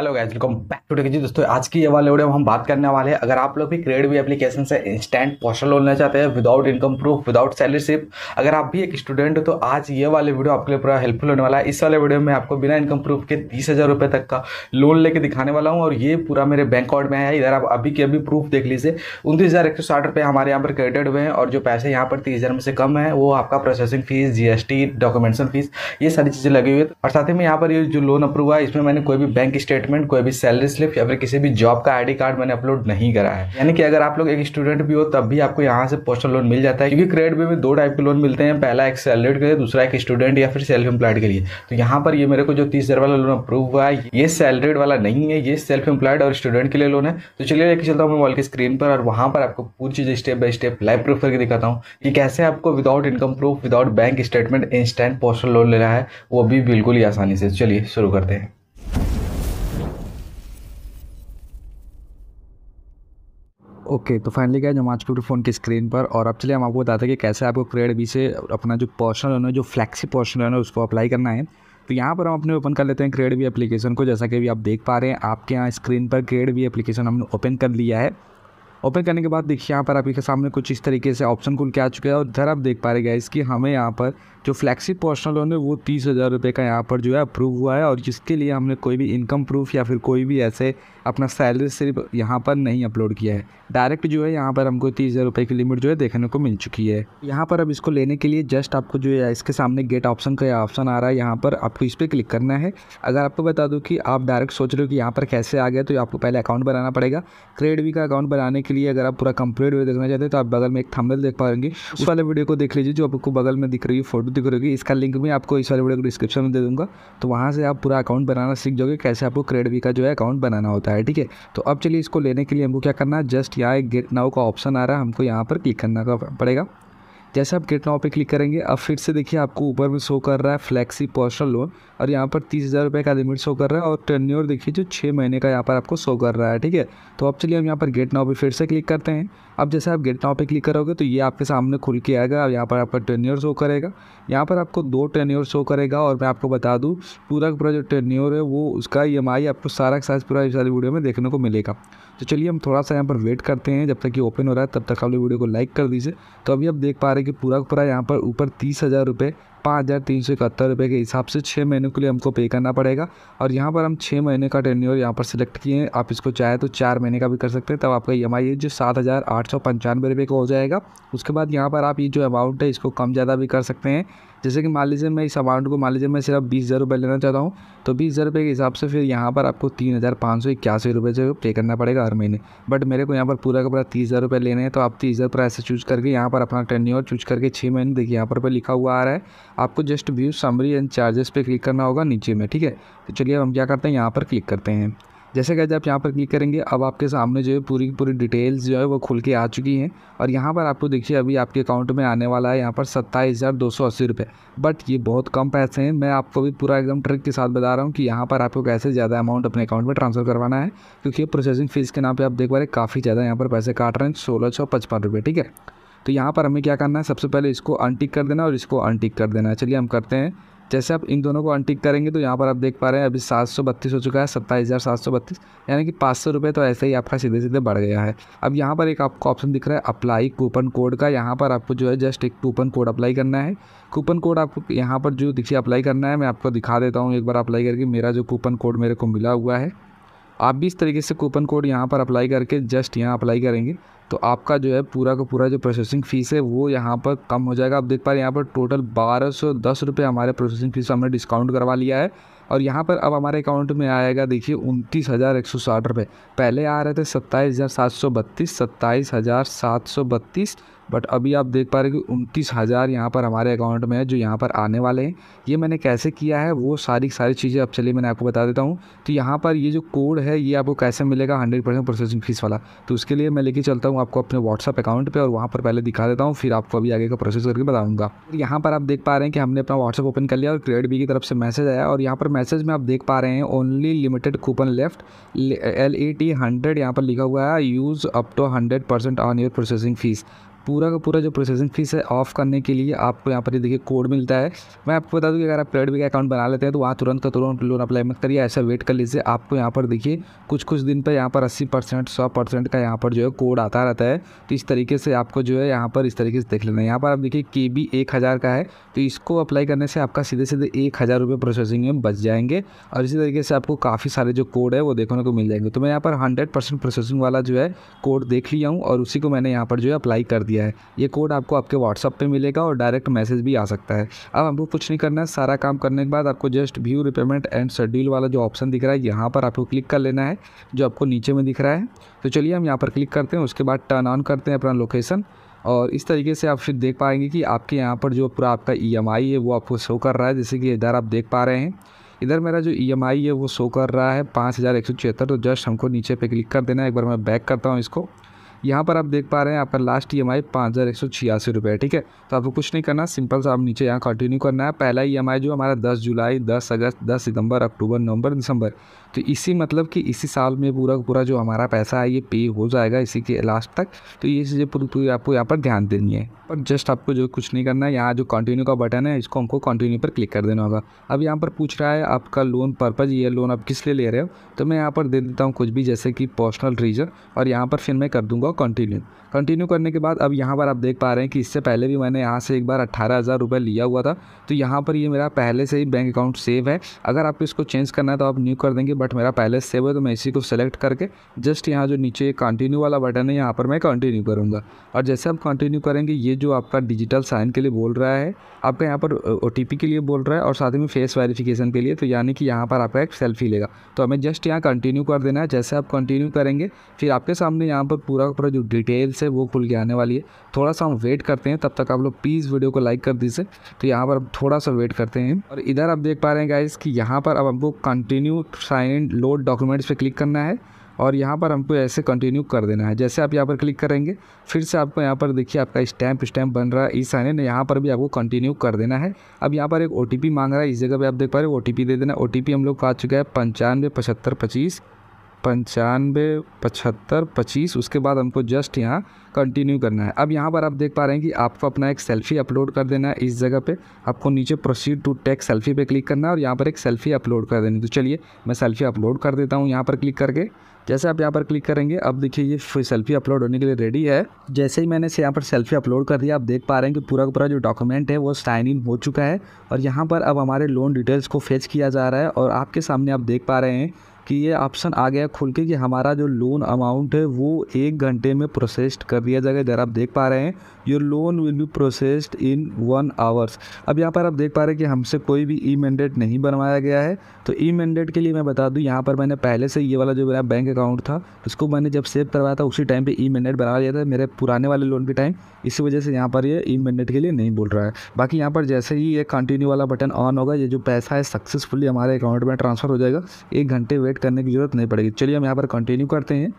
hello guys welcome back to टेक्जी दोस्तों आज की ये वाले वीडियो में हम बात करने वाले हैं अगर आप लोग भी क्रेड भी एप्लीकेशन से इंस्टेंट पोस्टर लोन लेना चाहते हैं without income proof without salary slip अगर आप भी एक स्टूडेंट हो तो आज ये वाले वीडियो आपके लिए पूरा हेल्पफुल होने वाला है इस वाले वीडियो में आपको बिना इनकम प्रूफ के तीस हज़ार तक का लोन लेके दिखाने वाला हूँ और ये पूरा मेरे बैंक अकाउंट में है इधर आप अभी के अभी प्रूफ देख लीजिए उनतीस हमारे यहाँ पर क्रेडिट हुए हैं और जो पैसे यहाँ पर तीस में से कम है वो आपका प्रोसेसिंग फीस जी डॉक्यूमेंटेशन फीस ये सारी चीज़ें लगी हुई है और साथ ही में यहाँ पर जो लोन अप्रूव हुआ है इसमें मैंने कोई भी बैंक स्टेट स्टेटमेंट कोई भी सैलरी स्लिप या फिर किसी भी जॉब का आईडी कार्ड मैंने अपलोड नहीं करा है यानी कि अगर आप लोग एक स्टूडेंट भी हो तब भी आपको यहाँ से पर्सनल लोन मिल जाता है क्योंकि क्रेडिट भी में दो टाइप के लोन मिलते हैं पहला एक सैलरी के लिए दूसरा एक स्टूडेंट या फिर सेल्फ एम्प्लॉयड के लिए तो यहाँ पर ये मेरे को जो तीस हज़ार वाला लोन अप्रूव हुआ है ये सैलरीड वाला नहीं है ये सेल्फ एम्प्लॉयड और स्टूडेंट के लिए लोन है तो चलिए लेके चलता हूँ मोबाइल की स्क्रीन पर और वहाँ पर आपको पूरी चीज़ step by step live proof करके दिखाता हूँ कि कैसे आपको without income proof without bank statement instant personal loan लेना है वो भी बिल्कुल ही आसानी से चलिए शुरू करते हैं ओके तो फाइनली क्या हम आज के फ़ोन की स्क्रीन पर और अब चलिए हम आपको बताते हैं कि कैसे आपको क्रेड बी से अपना जो पर्सनल लोन है जो फ्लैक्सी पर्सनल लोन है उसको अप्लाई करना है तो यहाँ पर हम अपने ओपन कर लेते हैं क्रेड बी एप्लीकेशन को जैसा कि अभी आप देख पा रहे हैं आपके यहाँ स्क्रीन पर क्रेड बी एप्लीकेशन हमने ओपन कर लिया है ओपन करने के बाद देखिए यहाँ पर आपके सामने कुछ इस तरीके से ऑप्शन खुल के आ चुके हैं और इधर आप देख पा रहे गाइस कि हमें यहाँ पर जो फ्लैक्सी पर्सनल लोन है वो तीस हज़ार रुपये का यहाँ पर जो है अप्रूव हुआ है और जिसके लिए हमने कोई भी इनकम प्रूफ या फिर कोई भी ऐसे अपना सैलरी सिर्फ यहाँ पर नहीं अपलोड किया है डायरेक्ट जो है यहाँ पर हमको तीस हज़ार रुपये की लिमिट जो है देखने को मिल चुकी है यहाँ पर अब इसको लेने के लिए जस्ट आपको जो है इसके सामने गेट ऑप्शन का ऑप्शन आ रहा है यहाँ पर आपको इस पर क्लिक करना है अगर आपको बता दूँ कि आप डायरेक्ट सोच रहे हो कि यहाँ पर कैसे आ गए तो आपको पहले अकाउंट बनाना पड़ेगा क्रेडवी वी का अकाउंट बनाने के लिए अगर आप पूरा कंप्लीट वीडियो देखना चाहते हैं तो आप बगल में एक थंबनेल देख पाएंगे उस वाले वीडियो को देख लीजिए जो आपको बगल में दिख रही है फोटो दिख रही है इसका लिंक भी आपको इस वाले वीडियो को डिस्क्रिप्शन में दे दूंगा तो वहाँ से आप पूरा अकाउंट बनाना सीख जाओगे कैसे आपको क्रेडिट वी का जो है अकाउंट बनाना होता है ठीक है तो अब चलिए इसको लेने के लिए हमको क्या करना है जस्ट यहाँ एक गेट नाउ का ऑप्शन आ रहा है हमको यहाँ पर क्लिक करना पड़ेगा जैसे आप गेट नाव पे क्लिक करेंगे अब फिर से देखिए आपको ऊपर में शो कर रहा है फ्लैक्सी पर्सनल लोन और यहाँ पर तीस हज़ार रुपये का लिमिट शो कर रहा है और टर्न्योर देखिए जो छः महीने का यहाँ पर आपको शो कर रहा है ठीक है तो अब चलिए हम यहाँ पर गेट नाव पे फिर से क्लिक करते हैं अब जैसे आप गेट नाउ पे क्लिक करोगे तो ये आपके सामने खुल के आएगा यहाँ पर आपका टेन्योर शो करेगा यहाँ पर आपको दो टेन्योर शो करेगा और मैं आपको बता दूँ पूरा पूरा जो टेन्योर है वो उसका ई e आपको सारा साइज पूरा इस वीडियो में देखने को मिलेगा तो चलिए हम थोड़ा सा यहाँ पर वेट करते हैं जब तक ये ओपन हो रहा है तब तक आप लोग वीडियो को लाइक कर दीजिए तो अभी आप देख पा रहे हैं कि पूरा पूरा यहाँ पर ऊपर तीस हज़ार रुपये पाँच हज़ार तीन सौ इकहत्तर रुपये के हिसाब से छः महीने के लिए हमको पे करना पड़ेगा और यहाँ पर हम छः महीने का टेन्योर यहाँ पर सिलेक्ट किए हैं आप इसको चाहे तो चार महीने का भी कर सकते हैं तब आपका ई एम आई है जो सात हज़ार आठ सौ पंचानवे रुपये का हो जाएगा उसके बाद यहाँ पर आप ये जो अमाउंट है इसको कम ज़्यादा भी कर सकते हैं जैसे कि मान लीजिए मैं इस अमाउंट को मान लीजिए मैं सिर्फ बीस हज़ार रुपये लेना चाहता हूँ तो बीस हज़ार रुपये के हिसाब से फिर यहाँ पर आपको तीन हज़ार पाँच सौ इक्यासी रुपये जो पे करना पड़ेगा हर महीने बट मेरे को यहाँ पर पूरा का पूरा तीस हज़ार रुपये लेने हैं तो आप तीस हज़ार प्राइस ऐसे चूज करके यहाँ पर अपना और चूज करके छः महीने देखिए यहाँ पर लिखा हुआ आ रहा है आपको just view summary and charges पर क्लिक करना होगा नीचे में ठीक है तो चलिए हम क्या करते हैं यहाँ पर क्लिक करते हैं जैसे कि आप यहाँ पर क्लिक करेंगे अब आपके सामने जो है पूरी पूरी डिटेल्स जो है वो खुल के आ चुकी हैं और यहाँ पर आपको देखिए अभी आपके अकाउंट में आने वाला है यहाँ पर सत्ताईस हज़ार दो सौ अस्सी रुपये बट ये बहुत कम पैसे हैं मैं आपको भी पूरा एकदम ट्रिक के साथ बता रहा हूँ कि यहाँ पर आपको कैसे ज़्यादा अमाउंट अपने अकाउंट में ट्रांसफ़र करवाना है क्योंकि प्रोसेसिंग फ़ीस के नाम पर आप देख पा रहे काफ़ी ज़्यादा यहाँ पर पैसे काट रहे हैं सोलह सौ पचपन रुपये ठीक है तो यहाँ पर हमें क्या करना है सबसे पहले इसको अनटिक कर देना और इसको अनटिक कर देना है चलिए हम करते हैं जैसे आप इन दोनों को अनटिक करेंगे तो यहाँ पर आप देख पा रहे हैं अभी सात सौ बत्तीस हो चुका है सत्ताईस हज़ार सात सौ बत्तीस यानी कि पाँच सौ रुपये तो ऐसे ही आपका सीधे सीधे बढ़ गया है अब यहाँ पर एक आपको ऑप्शन दिख रहा है अप्लाई कूपन कोड का यहाँ पर आपको जो है जस्ट एक कूपन कोड अप्लाई करना है कूपन कोड आपको यहाँ पर जो दिखिए अप्लाई करना है मैं आपको दिखा देता हूँ एक बार अप्लाई करके मेरा जो कूपन कोड मेरे को मिला हुआ है आप भी इस तरीके से कूपन कोड यहाँ पर अप्लाई करके जस्ट यहाँ अप्लाई करेंगे तो आपका जो है पूरा का पूरा जो प्रोसेसिंग फ़ीस है वो यहाँ पर कम हो जाएगा आप देख पा रहे हैं यहाँ पर टोटल बारह सौ दस रुपये हमारे प्रोसेसिंग फ़ीस हमने डिस्काउंट करवा लिया है और यहाँ पर अब हमारे अकाउंट में आएगा देखिए उनतीस हज़ार एक सौ साठ रुपये पहले आ रहे थे सत्ताईस हज़ार सात सौ बत्तीस सत्ताईस हज़ार सात सौ बत्तीस बट अभी आप देख पा रहे कि उनतीस हज़ार यहाँ पर हमारे अकाउंट में है जो यहाँ पर आने वाले हैं ये मैंने कैसे किया है वो सारी सारी चीज़ें अब चलिए मैंने आपको बता देता हूँ तो यहाँ पर ये जो कोड है ये आपको कैसे मिलेगा हंड्रेड परसेंट प्रोसेसिंग फ़ीस वाला तो उसके लिए मैं लेके चलता हूँ आपको अपने व्हाट्सअप अकाउंट पर और वहाँ पर पहले दिखा देता हूँ फिर आपको अभी आगे का प्रोसेस करके बताऊँगा यहाँ पर आप देख पा रहे हैं कि हमने अपना व्हाट्सअप ओपन कर लिया और क्रेड बी की तरफ से मैसेज आया और यहाँ पर मैसेज में आप देख पा रहे हैं only limited coupon left L A T hundred यहाँ पर लिखा हुआ है use up to hundred percent on your processing fees पूरा का पूरा जो प्रोसेसिंग फीस है ऑफ करने के लिए आपको यहाँ पर देखिए कोड मिलता है मैं आपको बता दूँ कि अगर आप क्रेडिट का अकाउंट बना लेते हैं तो वहाँ तुरंत का तुरंत लोन अप्लाई मत करिए ऐसा वेट कर लीजिए आपको यहाँ पर देखिए कुछ कुछ दिन पर यहाँ पर अस्सी परसेंट सौ परसेंट का यहाँ पर जो है कोड आता रहता है तो इस तरीके से आपको जो है यहाँ पर इस तरीके से देख लेना है यहाँ पर आप देखिए के बी एक हज़ार का है तो इसको अप्लाई करने से आपका सीधे सीधे एक हज़ार रुपये प्रोसेसिंग में बच जाएंगे और इसी तरीके से आपको काफ़ी सारे जो कोड है वो देखने को मिल जाएंगे तो मैं यहाँ पर हंड्रेड परसेंट प्रोसेसिंग वाला जो है कोड देख लिया हूँ और उसी को मैंने यहाँ पर जो है अप्लाई कर दिया दिया है ये कोड आपको आपके व्हाट्सअप पे मिलेगा और डायरेक्ट मैसेज भी आ सकता है अब हमको कुछ नहीं करना है सारा काम करने के बाद आपको just view repayment and schedule वाला जो ऑप्शन दिख रहा है यहाँ पर आपको क्लिक कर लेना है जो आपको नीचे में दिख रहा है तो चलिए हम यहाँ पर क्लिक करते हैं उसके बाद टर्न ऑन करते हैं अपना लोकेशन और इस तरीके से आप फिर देख पाएंगे कि आपके यहाँ पर जो पूरा आपका ई e है वो आपको शो कर रहा है जैसे कि इधर आप देख पा रहे हैं इधर मेरा जो ई e है वो शो कर रहा है पाँच हज़ार एक सौ छिहत्तर तो जस्ट हमको नीचे पे क्लिक कर देना है एक बार मैं बैक करता हूँ इसको यहाँ पर आप देख पा रहे हैं आपका लास्ट ई एम आई पाँच हज़ार एक सौ छियासी रुपये ठीक है तो आपको कुछ नहीं करना सिंपल सा आप नीचे यहाँ कंटिन्यू करना है पहला ई एम आई जो हमारा दस जुलाई दस अगस्त दस सितंबर अक्टूबर नवंबर दिसंबर तो इसी मतलब कि इसी साल में पूरा पूरा जो हमारा पैसा है ये पे हो जाएगा इसी के लास्ट तक तो ये चीज़ें पूरी पूरी आपको यहाँ पर ध्यान देनी है और जस्ट आपको जो कुछ नहीं करना है यहाँ जो कंटिन्यू का बटन है इसको हमको कंटिन्यू पर क्लिक कर देना होगा अब यहाँ पर पूछ रहा है आपका लोन पर्पज़ ये लोन आप किस लिए ले रहे हो तो मैं यहाँ पर दे देता हूँ कुछ भी जैसे कि पर्सनल रीजन और यहाँ पर फिर मैं कर दूँगा कंटिन्यू कंटिन्यू करने के बाद अब यहाँ पर आप देख पा रहे हैं कि इससे पहले भी मैंने यहाँ से एक बार अट्ठारह हज़ार रुपये लिया हुआ था तो यहाँ पर ये मेरा पहले से ही बैंक अकाउंट सेव है अगर आपको इसको चेंज करना है तो आप न्यू कर देंगे बट मेरा पहले सेव है तो मैं इसी को सेलेक्ट करके जस्ट यहाँ जो नीचे कंटिन्यू वाला बटन है यहाँ पर मैं कंटिन्यू करूँगा और जैसे आप कंटिन्यू करेंगे ये जो आपका डिजिटल साइन के लिए बोल रहा है आपका यहाँ पर ओ के लिए बोल रहा है और साथ में फेस वेरिफिकेशन के लिए तो यानी कि यहाँ पर आपका एक सेल्फी लेगा तो हमें जस्ट यहाँ कंटिन्यू कर देना है जैसे आप कंटिन्यू करेंगे फिर आपके सामने यहाँ पर पूरा पूरा जो डिटेल्स है वो खुल के आने वाली है थोड़ा सा हम वेट करते हैं तब तक आप लोग प्लीज़ वीडियो को लाइक कर दीजिए तो यहाँ पर थोड़ा सा वेट करते हैं और इधर आप देख पा रहे हैं गाइज़ कि यहाँ पर अब हमको continue sign find load documents पे क्लिक करना है और यहाँ पर हमको ऐसे कंटिन्यू कर देना है जैसे आप यहाँ पर क्लिक करेंगे फिर से आपको यहाँ पर देखिए आपका स्टैम्प स्टैम्प बन रहा है इस आने ने यहाँ पर भी आपको कंटिन्यू कर देना है अब यहाँ पर एक ओ मांग रहा है इस जगह पर आप देख पा रहे हो ओ दे देना ओ हम लोग का आ चुका है पंचानवे पचहत्तर पच्चीस पंचानवे पचहत्तर पच्चीस उसके बाद हमको जस्ट यहाँ कंटिन्यू करना है अब यहाँ पर आप देख पा रहे हैं कि आपको अपना एक सेल्फी अपलोड कर देना है इस जगह पे आपको नीचे प्रोसीड टू टेक सेल्फी पे क्लिक करना है और यहाँ पर एक सेल्फी अपलोड कर देनी तो चलिए मैं सेल्फी अपलोड कर देता हूँ यहाँ पर क्लिक करके जैसे आप यहाँ पर क्लिक करेंगे अब देखिए ये सेल्फी अपलोड होने के लिए रेडी है जैसे ही मैंने इसे यहाँ पर सेल्फी अपलोड कर दिया आप देख पा रहे हैं कि पूरा का पूरा जो डॉक्यूमेंट है वो साइन इन हो चुका है और यहाँ पर अब हमारे लोन डिटेल्स को फेच किया जा रहा है और आपके सामने आप देख पा रहे हैं कि ये ऑप्शन आ गया खुल के कि हमारा जो लोन अमाउंट है वो एक घंटे में प्रोसेस्ड कर दिया जाएगा इधर आप देख पा रहे हैं your loan will be processed in one hours अब यहाँ पर आप देख पा रहे हैं कि हमसे कोई भी ई मैंडेट नहीं बनवाया गया है तो ई मैंडेट के लिए मैं बता दूँ यहाँ पर मैंने पहले से ये वाला जो मेरा बैंक अकाउंट था उसको मैंने जब सेव करवाया था उसी टाइम पर ई मैंडेट बनाया लिया था मेरे पुराने वाले लोन के टाइम इसी वजह से यहाँ पर ये ई मैंडेट के लिए नहीं बोल रहा है बाकी यहाँ पर जैसे ही ये कंटिन्यू वाला बटन ऑन होगा ये जो पैसा है सक्सेसफुली हमारे अकाउंट में ट्रांसफ़र हो जाएगा एक घंटे वेट वेट करने की ज़रूरत नहीं पड़ेगी चलिए हम यहाँ पर कंटिन्यू करते हैं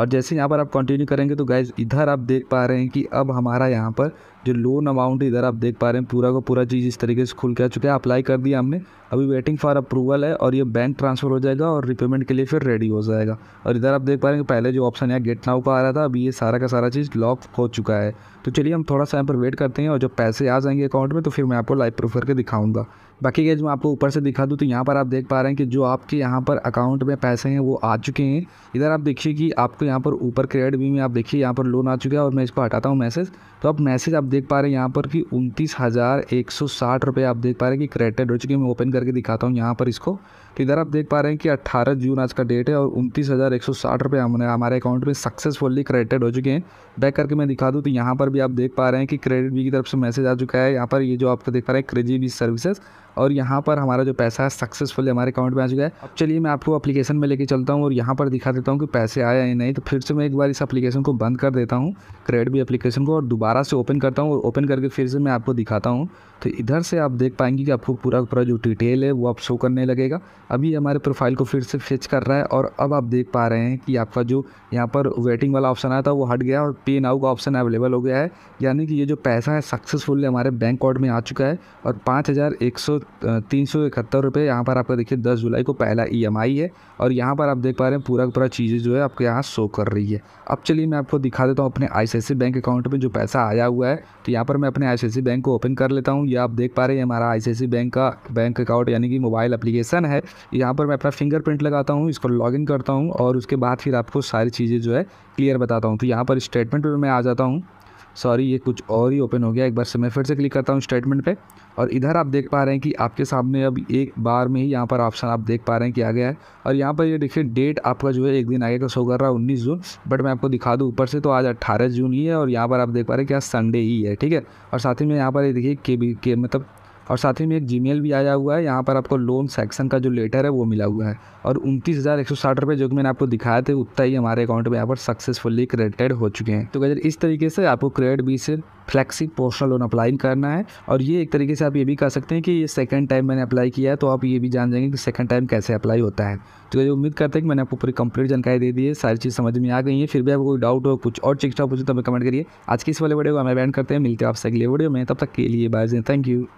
और जैसे यहाँ पर आप कंटिन्यू करेंगे तो गाइज इधर आप देख पा रहे हैं कि अब हमारा यहाँ पर जो लोन अमाउंट इधर आप देख पा रहे हैं पूरा का पूरा चीज़ इस तरीके से खुल के आ चुका है अप्लाई कर दिया हमने अभी वेटिंग फॉर अप्रूवल है और ये बैंक ट्रांसफ़र हो जाएगा और रिपेमेंट के लिए फिर रेडी हो जाएगा और इधर आप देख पा रहे हैं कि पहले जो ऑप्शन है गेट नाउ का आ रहा था अभी ये सारा का सारा चीज़ लॉक हो चुका है तो चलिए हम थोड़ा सा यहाँ पर वेट करते हैं और जब पैसे आ जाएंगे अकाउंट में तो फिर मैं आपको लाइव प्रूफ करके दिखाऊँगा बाकी गैज मैं आपको ऊपर से दिखा दूँ तो यहाँ पर आप देख पा रहे हैं कि जो आपके यहाँ पर अकाउंट में पैसे हैं वो आ चुके हैं इधर आप देखिए कि आपको यहाँ पर ऊपर क्रेडिट भी में आप देखिए यहाँ पर लोन आ चुका है और मैं इसको हटाता हूँ मैसेज तो आप मैसेज आप देख पा रहे हैं यहाँ पर कि उनतीस हज़ार एक सौ साठ रुपये आप देख पा रहे हैं कि क्रेडिट हो चुकी है मैं ओपन करके दिखाता हूँ यहाँ पर इसको तो इधर आप देख पा रहे हैं कि 18 जून आज का डेट है और उनतीस हज़ार एक सौ साठ रुपये हमने हमारे अकाउंट में सक्सेसफुली क्रेडिटेड हो चुके हैं बैक करके मैं दिखा दूँ तो यहाँ पर भी आप देख पा रहे हैं कि क्रेडिट बी की तरफ से मैसेज आ चुका है यहाँ पर ये जो आपको देख पा रहे हैं क्रेजी बी सर्विसेज और यहाँ पर हमारा जो पैसा है सक्सेसफुली हमारे अकाउंट में आ चुका है अब चलिए मैं आपको अपलीकेशन में लेके चलता हूँ और यहाँ पर दिखा देता हूँ कि पैसे आए या नहीं तो फिर से मैं एक बार इस अपलीकेशन को बंद कर देता हूँ क्रेडिट बी अपलीकेशन को और दोबारा से ओपन करता हूँ और ओपन करके फिर से मैं आपको दिखाता हूँ तो इधर से आप देख पाएंगे कि आपको पूरा पूरा जो डिटेल है वो आप शो करने लगेगा अभी हमारे प्रोफाइल को फिर से फेच कर रहा है और अब आप देख पा रहे हैं कि आपका जो यहाँ पर वेटिंग वाला ऑप्शन आया था वो हट गया और पे नाउ का ऑप्शन अवेलेबल हो गया है यानी कि ये जो पैसा है सक्सेसफुली हमारे बैंक अकाउंट में आ चुका है और पाँच हज़ार एक सौ तीन सौ इकहत्तर रुपये यहाँ पर आपका देखिए दस जुलाई को पहला ई एम आई है और यहाँ पर आप देख पा रहे हैं पूरा पूरा चीज़ें जो है आपके यहाँ शो कर रही है अब चलिए मैं आपको दिखा देता हूँ अपने आई बैंक अकाउंट में जो पैसा आया हुआ है तो यहाँ पर मैं अपने आई बैंक को ओपन कर लेता हूँ या आप देख पा रहे हैं हमारा आई बैंक का बैंक अकाउंट यानी कि मोबाइल अप्लीकेशन है यहाँ पर मैं अपना फिंगरप्रिंट लगाता हूँ इसको लॉगिन करता हूँ और उसके बाद फिर आपको सारी चीज़ें जो है क्लियर बताता हूँ तो यहाँ पर स्टेटमेंट पर मैं आ जाता हूँ सॉरी ये कुछ और ही ओपन हो गया एक बार से मैं फिर से क्लिक करता हूँ स्टेटमेंट पे और इधर आप देख पा रहे हैं कि आपके सामने अब एक बार में ही यहाँ पर ऑप्शन आप देख पा रहे हैं कि आ गया है और यहाँ पर ये देखिए डेट आपका जो है एक दिन आगे का शो कर रहा है उन्नीस जून बट मैं आपको दिखा दूँ ऊपर से तो आज अट्ठारह जून ही है और यहाँ पर आप देख पा रहे हैं कि आज संडे ही है ठीक है और साथ ही में यहाँ पर ये देखिए के बी के मतलब और साथ ही में एक जीमेल भी आया हुआ है यहाँ पर आपको लोन सेक्शन का जो लेटर है वो मिला हुआ है और उनतीस हज़ार एक सौ साठ रुपये जो कि मैंने आपको दिखाया थे उतना ही हमारे अकाउंट में यहाँ पर सक्सेसफुली क्रेडिटेड हो चुके हैं तो गजर इस तरीके से आपको क्रेडिट बी से फ्लैक्सी पोस्टल लोन अप्लाई करना है और ये एक तरीके से आप ये भी कह सकते हैं कि ये सेकेंड टाइम मैंने अप्लाई किया है तो आप ये भी जान जाएंगे कि सेकेंड टाइम कैसे अप्लाई होता है तो ये उम्मीद करते हैं कि मैंने आपको पूरी कंप्लीट जानकारी दे दी है सारी चीज़ समझ में आ गई है फिर भी आपको कोई डाउट हो कुछ और चीज़ पूछे तो हमें कमेंट करिए आज की इस वाले वीडियो को हमें बैंड करते हैं मिलते हैं आपसे अगले वीडियो में तब तक के लिए बाय थैंक यू